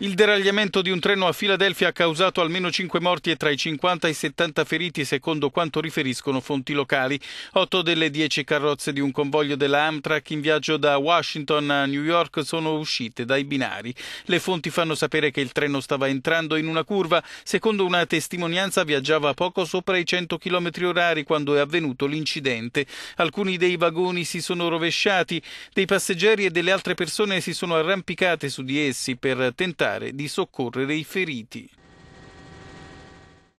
Il deragliamento di un treno a Filadelfia ha causato almeno 5 morti e tra i 50 e i 70 feriti, secondo quanto riferiscono fonti locali. Otto delle 10 carrozze di un convoglio della Amtrak in viaggio da Washington a New York sono uscite dai binari. Le fonti fanno sapere che il treno stava entrando in una curva. Secondo una testimonianza viaggiava poco sopra i 100 km orari quando è avvenuto l'incidente. Alcuni dei vagoni si sono rovesciati, dei passeggeri e delle altre persone si sono arrampicate su di essi per tentare cessare di soccorrere i feriti.